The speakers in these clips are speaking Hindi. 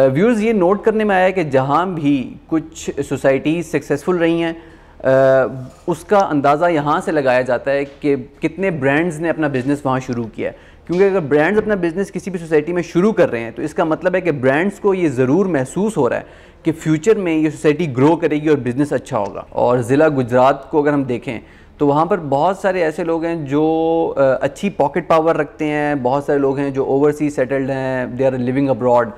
व्यूर्स ये नोट करने में आया कि जहाँ भी कुछ सोसाइटीज़ सक्सेसफुल रही हैं उसका अंदाज़ा यहाँ से लगाया जाता है कि कितने ब्रांड्स ने अपना बिज़नेस वहाँ शुरू किया है क्योंकि अगर ब्रांड्स अपना बिज़नेस किसी भी सोसाइटी में शुरू कर रहे हैं तो इसका मतलब है कि ब्रांड्स को ये ज़रूर महसूस हो रहा है कि फ्यूचर में ये सोसाइटी ग्रो करेगी और बिज़नेस अच्छा होगा और ज़िला गुजरात को अगर हम देखें तो वहाँ पर बहुत सारे ऐसे लोग हैं जो अच्छी पॉकेट पावर रखते हैं बहुत सारे लोग हैं जो ओवरसीज सेटल्ड हैं दे आर लिविंग अब्रॉड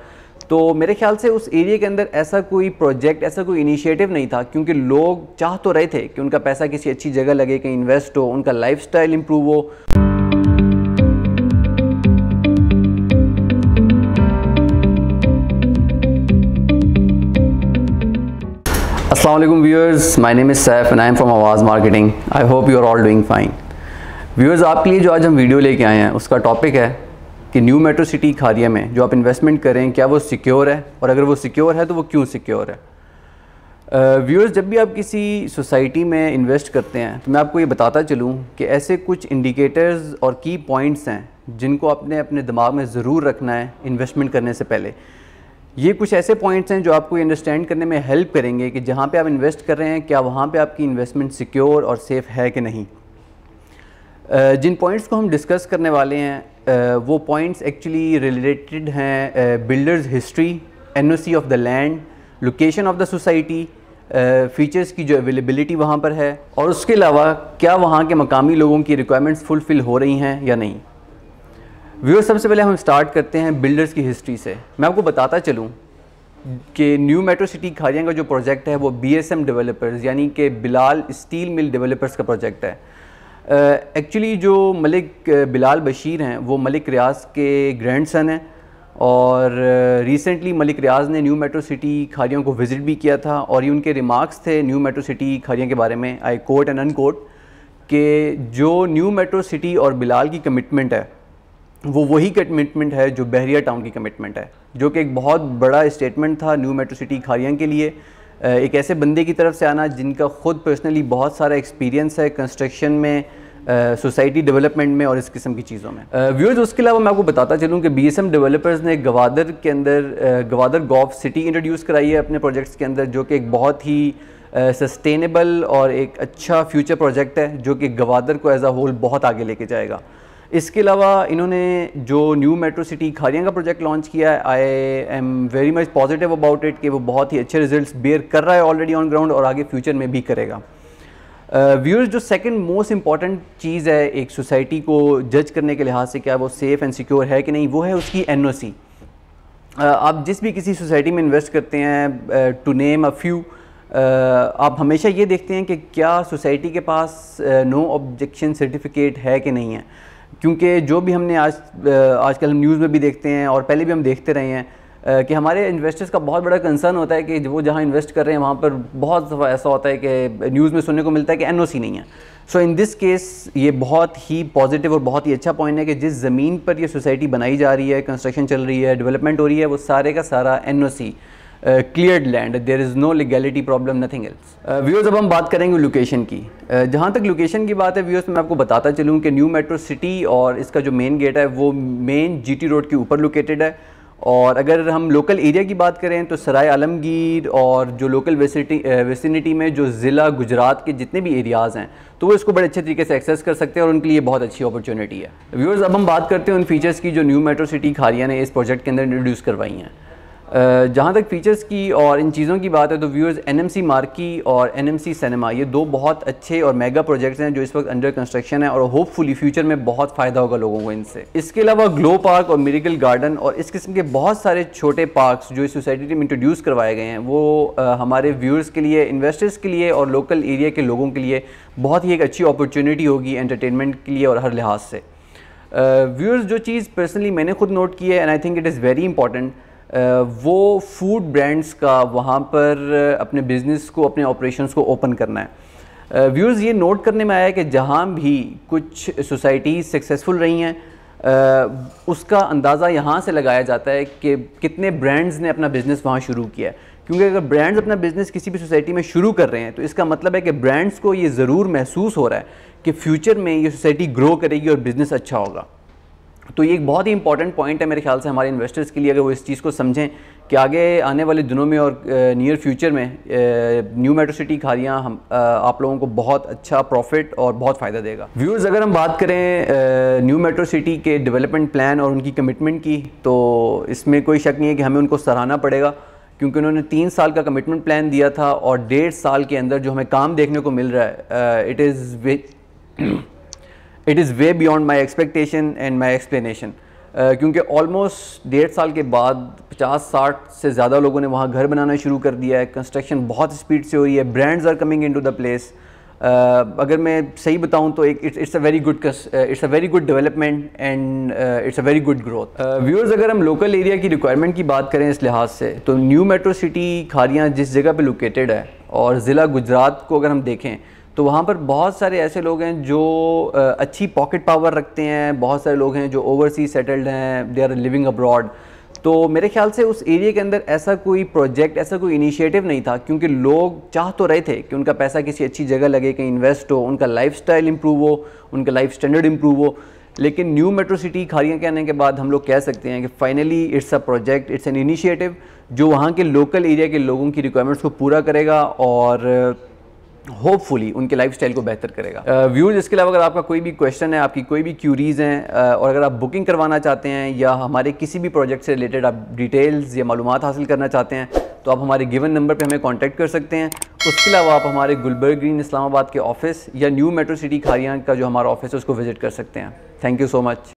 तो मेरे ख्याल से उस एरिया के अंदर ऐसा कोई प्रोजेक्ट ऐसा कोई इनिशिएटिव नहीं था क्योंकि लोग चाह तो रहे थे कि उनका पैसा किसी अच्छी जगह लगे कहीं इन्वेस्ट हो उनका लाइफ स्टाइल इम्प्रूव हो असलम viewers my name is Saif and I am from Awaz marketing I hope you are all doing fine viewers आपके लिए जो आज हम वीडियो लेके आए हैं उसका टॉपिक है कि न्यू मेट्रो सिटी खारिया में जो आप इन्वेस्टमेंट करें क्या वो सिक्योर है और अगर वो सिक्योर है तो वो क्यों सिक्योर है व्यूअर्स जब भी आप किसी सोसाइटी में इन्वेस्ट करते हैं तो मैं आपको ये बताता चलूँ कि ऐसे कुछ इंडिकेटर्स और की पॉइंट्स हैं जिनको आपने अपने दिमाग में ज़रूर रखना है इन्वेस्टमेंट करने से पहले ये कुछ ऐसे पॉइंट्स हैं जो आपको अंडरस्टैंड करने में हेल्प करेंगे कि जहाँ पे आप इन्वेस्ट कर रहे हैं क्या वहाँ पे आपकी इन्वेस्टमेंट सिक्योर और सेफ़ है कि नहीं जिन पॉइंट्स को हम डिस्कस करने वाले हैं वो पॉइंट्स एक्चुअली रिलेटेड हैं builders history NOC of the land location of the society features की जो अवेलेबिलिटी वहाँ पर है और उसके अलावा क्या वहाँ के मकामी लोगों की रिक्वायरमेंट्स फुलफ़िल हो रही हैं या नहीं व्यूअर सबसे पहले हम स्टार्ट करते हैं बिल्डर्स की हिस्ट्री से मैं आपको बताता चलूँ कि न्यू मेट्रो सिटी खारियां का जो प्रोजेक्ट है वो बी एस एम डेवलपर्स यानी कि बिलाल स्टील मिल डेवलपर्स का प्रोजेक्ट है एक्चुअली uh, जो मलिक uh, बिलाल बशीर हैं वो मलिक रियाज के ग्रैंड सन हैं और रिसेंटली uh, मलिक रियाज ने न्यू मेट्रो सिटी खारियों को विज़िट भी किया था और ये उनके रिमार्क्स थे न्यू मेट्रो सिटी खारियों के बारे में आई कोट एंड अन कोट कि जो न्यू मेट्रो सिटी और बिलाल की कमिटमेंट है वो वही कमिटमेंट है जो बहरिया टाउन की कमिटमेंट है जो कि एक बहुत बड़ा स्टेटमेंट था न्यू मेट्रो सिटी खारियाँ के लिए एक ऐसे बंदे की तरफ से आना जिनका ख़ुद पर्सनली बहुत सारा एक्सपीरियंस है कंस्ट्रक्शन में सोसाइटी डेवलपमेंट में और इस किस्म की चीज़ों में व्यूअर्स उसके अलावा मैं आपको बताता चलूँ कि बी एस एम डेवलपर्स ने गवादर के अंदर गवादर गॉफ सिटी इंट्रोड्यूस कराई है अपने प्रोजेक्ट्स के अंदर जो कि एक बहुत ही सस्टेनेबल और एक अच्छा फ्यूचर प्रोजेक्ट है जो कि गवादर को एज आ होल बहुत आगे लेके जाएगा इसके अलावा इन्होंने जो न्यू मेट्रो सिटी खारियां का प्रोजेक्ट लॉन्च किया है I am very much positive about it कि वो बहुत ही अच्छे रिजल्ट्स बेयर कर रहा है ऑलरेडी ऑन ग्राउंड और आगे फ्यूचर में भी करेगा व्यूअर्स uh, जो सेकंड मोस्ट इंपॉर्टेंट चीज़ है एक सोसाइटी को जज करने के लिहाज से क्या वो सेफ़ एंड सिक्योर है कि नहीं वो है उसकी एन uh, आप जिस भी किसी सोसाइटी में इन्वेस्ट करते हैं टू नेम अ फ्यू आप हमेशा ये देखते हैं कि क्या सोसाइटी के पास नो ऑब्जेक्शन सर्टिफिकेट है कि नहीं है क्योंकि जो भी हमने आज आजकल हम न्यूज़ में भी देखते हैं और पहले भी हम देखते रहे हैं कि हमारे इन्वेस्टर्स का बहुत बड़ा कंसर्न होता है कि वो जहाँ इन्वेस्ट कर रहे हैं वहाँ पर बहुत ऐसा होता है कि न्यूज़ में सुनने को मिलता है कि एन नहीं है सो इन दिस केस ये बहुत ही पॉजिटिव और बहुत ही अच्छा पॉइंट है कि जिस ज़मीन पर ये सोसाइटी बनाई जा रही है कंस्ट्रक्शन चल रही है डेवलपमेंट हो रही है वो सारे का सारा an cleared land there is no legality problem nothing else views अब हम बात करेंगे लोकेशन की uh, जहाँ तक लोकेशन की बात है व्यूज़ मैं आपको बताता चलूँ कि न्यू मेट्रो सिटी और इसका जो मेन गेट है वो मेन जीटी रोड के ऊपर लोकेटेड है और अगर हम लोकल एरिया की बात करें तो सराय आलमगीर और जो लोकल वेसिटी वेसिनिटी में जो ज़िला गुजरात के जितने भी एरियाज़ हैं तो वो इसको बड़े अच्छे तरीके से एक्सेस कर सकते हैं और उनके लिए बहुत अच्छी अपॉर्चुनिटी है व्यूअर्स अब हम बात करते हैं उन फीचर्स की जो न्यू मेट्रो सिटी खारिया ने इस प्रोजेक्ट के अंदर इंट्रोड्यूस करवाई हैं जहाँ तक फीचर्स की और इन चीज़ों की बात है तो viewers N M C marquee और एन एम सी सिनेमा ये दो बहुत अच्छे और मेगा प्रोजेक्ट्स हैं जो इस वक्त अंडर कंस्ट्रक्शन है और होपफुली फ्यूचर में बहुत फ़ायदा होगा लोगों को इनसे इसके अलावा ग्लो पार्क और मेरिकल गार्डन और इस किस्म के बहुत सारे छोटे पार्क जो इस सोसाइटी में इंट्रोड्यूस करवाए गए हैं वो हमारे व्यूअर्स के लिए इन्वेस्टर्स के लिए और लोकल एरिया के लोगों के लिए बहुत ही एक अच्छी अपॉर्चुनिटी होगी एंटरटेनमेंट के लिए और हर लिहाज से व्यूअर्स जो चीज़ पर्सनली मैंने खुद नोट की है and I think it is very important वो फूड ब्रांड्स का वहाँ पर अपने बिज़नेस को अपने ऑपरेशंस को ओपन करना है व्यूज़ ये नोट करने में आया कि जहाँ भी कुछ सोसाइटीज़ सक्सेसफुल रही हैं उसका अंदाज़ा यहाँ से लगाया जाता है कि कितने ब्रांड्स ने अपना बिज़नेस वहाँ शुरू किया है क्योंकि अगर ब्रांड्स अपना बिज़नेस किसी भी सोसाइटी में शुरू कर रहे हैं तो इसका मतलब है कि ब्रांड्स को ये ज़रूर महसूस हो रहा है कि फ्यूचर में ये सोसाइटी ग्रो करेगी और बिज़नेस अच्छा होगा तो ये एक बहुत ही इंपॉर्टेंट पॉइंट है मेरे ख्याल से हमारे इन्वेस्टर्स के लिए अगर वो इस चीज़ को समझें कि आगे आने वाले दिनों में और नियर फ्यूचर में न्यू मेट्रो सिटी खारियाँ हम आप लोगों को बहुत अच्छा प्रॉफिट और बहुत फ़ायदा देगा व्यूअर्स अगर हम बात करें न्यू मेट्रो सिटी के डेवलपमेंट प्लान और उनकी कमिटमेंट की तो इसमें कोई शक नहीं है कि हमें उनको सराहना पड़ेगा क्योंकि उन्होंने तीन साल का कमिटमेंट प्लान दिया था और डेढ़ साल के अंदर जो हमें काम देखने को मिल रहा है it is it is way beyond my expectation and my explanation क्योंकि ऑलमोस्ट डेढ़ साल के बाद पचास साठ से ज़्यादा लोगों ने वहाँ घर बनाना शुरू कर दिया है कंस्ट्रक्शन बहुत स्पीड से हो रही है brands are coming into the place अगर मैं सही बताऊँ तो एक it's it's a very good it's a very good development and it's a very good growth viewers अगर हम लोकल एरिया की रिक्वायरमेंट की बात करें इस लिहाज से तो न्यू मेट्रो सिटी खारियाँ जिस जगह पर लोकेटेड है और ज़िला गुजरात को अगर हम देखें तो वहाँ पर बहुत सारे ऐसे लोग हैं जो अच्छी पॉकेट पावर रखते हैं बहुत सारे लोग हैं जो ओवरसीज सेटल्ड हैं दे आर लिविंग अब्रॉड तो मेरे ख्याल से उस एरिया के अंदर ऐसा कोई प्रोजेक्ट ऐसा कोई इनिशिएटिव नहीं था क्योंकि लोग चाह तो रहे थे कि उनका पैसा किसी अच्छी जगह लगे कहीं इन्वेस्ट हो उनका लाइफ स्टाइल इम्प्रूव हो उनका लाइफ स्टैंडर्ड इम्प्रूव हो लेकिन न्यू मेट्रो सिटी खारियाँ के आने के बाद हम लोग कह सकते हैं कि finally it's a project it's an initiative जो वहाँ के लोकल एरिया के लोगों की रिक्वायरमेंट्स को पूरा करेगा और होपफुली उनके लाइफ स्टाइल को बेहतर करेगा व्यूज़ uh, इसके अलावा अगर आपका कोई भी क्वेश्चन है आपकी कोई भी क्यूरीज हैं uh, और अगर आप बुकिंग करवाना चाहते हैं या हमारे किसी भी प्रोजेक्ट से रिलेटेड आप डिटेल्स या मालूम हासिल करना चाहते हैं तो आप हमारे गिवन नंबर पर हमें कॉन्टैक्ट कर सकते हैं उसके अलावा आप हमारे गुलबर्ग ग्रीन इस्लामाबाद के ऑफिस या न्यू मेट्रो सिटी खारियाँ का जो हमारा ऑफिस है उसको विज़िट कर सकते हैं थैंक यू सो मच